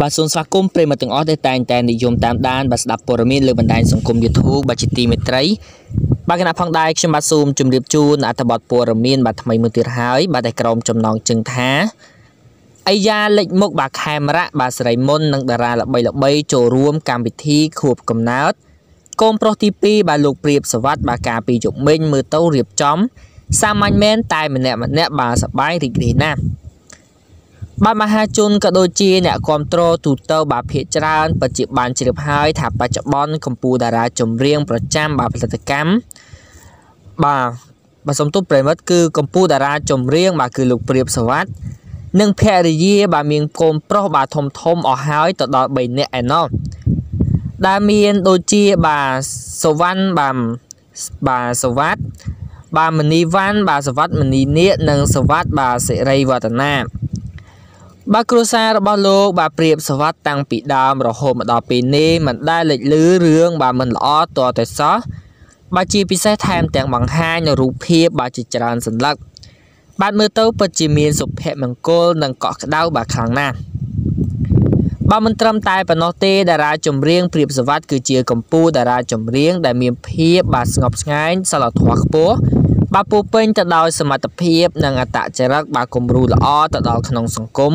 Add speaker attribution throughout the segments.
Speaker 1: បាទសូមស្វាគមន៍ប្រិមត្តទាំងអស់ដែលតែងតែនិយមតាមដានបាទស្ដាប់ព័ត៌មានលើបណ្ដាញសង្គម YouTube បាទជាទីមេត្រីបាទគណៈផងដែរខ្ញុំបាទសូមជម្រាបជូនអត្ថបទព័ត៌មានបាទថ្មីមួយទៀតហើយបាទតែក្រុមចំណងជើងថាអាយ៉ាលេចមុខបាទខេមរៈបាទសេរីមុននិងតារាល្បីល្បីចូលរួមកម្មវិធីខួបកំណើតកូនប្រុសទី2បាទលោកព្រាបសវັດបាទការពីជុំមិញមើលទៅរៀបចំសាមញ្ញមែនតែម្នាក់ម្នាក់បាទសបាយរីករាយណាស់បាទមហាជនក៏ដូចជាអ្នកគ្រប់គ្រងទូទៅបាទភាកច្រើនបច្ចុប្បន្នជ្រាបហើយថាបច្ចុប្បន្នកម្ពុជាតារាចម្រៀង ប្រចាំបាទផលិតកម្មបាទបាទសំទុបប្រិមិត្តគឺកម្ពុជាតារាចម្រៀងបាទគឺលោកព្រាបសវ័តនិងភរិយា បាទមានកូនប្រុសបាទធំធំអស់ហើយទៅដល់3នាក់ឯណោះដែលមានដូចជាបាទសវណ្ណបាទបាទសវ័តបាទមនីវ៉ាន់បាទសវ័តមនីនៀកនិងសវ័តបាទសិរីវឌ្ឍនាបាទគ្រួសាររបស់លោកបាទព្រាបសវត្តតាំងពីដើមរហូតមកដល់ពេលនេះមិនដែលលេចលឺរឿងបាទមិនល្អតតែសោះបាទជាពិសេសថែមទាំងបង្ហាញនៅរូបភាពបាទជាច្រើនសន្លឹកបាទមើលទៅពិតជាមានសុភមង្គលនិងកក់ក្ដៅបាទខ្លាំងណាស់បាទមិនត្រឹមតែប៉ុណ្ណោះទេតារាចម្រៀងព្រាបសវត្តគឺជាកម្ពុជាតារាចម្រៀងដែលមានភាពបាទស្ងប់ស្ងាញ់សិលធម៌ខ្ពស់បើពោពេញទៅដោយសមត្ថភាព និងអត្តចរិតបើគំរូល្អទៅដល់ក្នុងសង្គម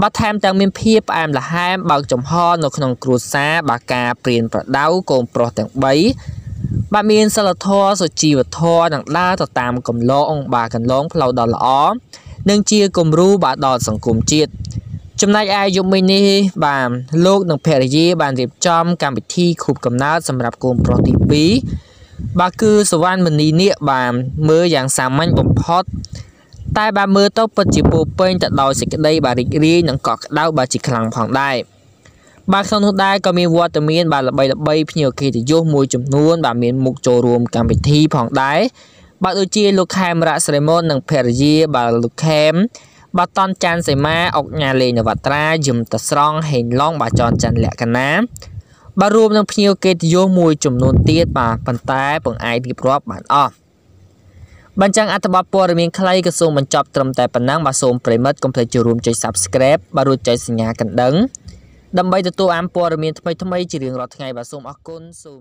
Speaker 1: បើថែមទាំងមានភាពផ្អែមល្ហែមបើកចំហនៅក្នុងគ្រួសារបើការព្រៀនប្រដៅកូនប្រុសទាំង3បើមានសិលធម៌សុជីវធម៌និងដើរទៅតាមកំឡងបើកន្លងផ្លូវដ៏ល្អនិងជាគំរូបើដល់សង្គមជាតិចំណែកឯយប់មិញនេះបាទលោកនិងភរិយា បានរៀបចំកម្មវិធីខួបកំណើតសម្រាប់កូនប្រុសទី2បាទគឺសវណ្ណមនីនេះបាទមើលយ៉ាងសាមញ្ញបំផុតតែបាទមើលទៅពិតជាពោពេញទៅដោយសេចក្តី បាទរីករាយនិងកក់ក្ដៅបាទជាខ្លាំងផងដែរបាទក្នុងនោះដែរក៏មានវត្តមាន បាទល្បីល្បីភ្ញៀវកិត្តិយសមួយចំនួន បាទមាន មុខចូលរួមកម្មវិធីផងដែរបាទដូចជាលោកខេមរៈសិរីមននិងភរិយាបាទលោកខេមបាទតនច័ន្ទសីមាអុកញ៉ាលេងនវត្រាយឹមតស្រង់ហេងឡងបាទចនច័ន្ទលក្ខណាបាទរួមនឹងភ្ញៀវកិត្តិយសមួយចំនួនទៀតបាទប៉ុន្តែពងឯងរៀបរាប់បានអស់បញ្ចាំងអត្ថបទព័ត៌មានខ្លីក៏សូមបញ្ចប់ត្រឹមតែប៉ុណ្ណឹងបាទសូមប្រិមិត្តកុំភ្លេចចូលរួមចុច Subscribe បាទរួចចុចសញ្ញាកណ្ដឹងដើម្បីទទួលអានព័ត៌មានថ្មីៗជារៀងរាល់ថ្ងៃបាទសូមអរគុណសូម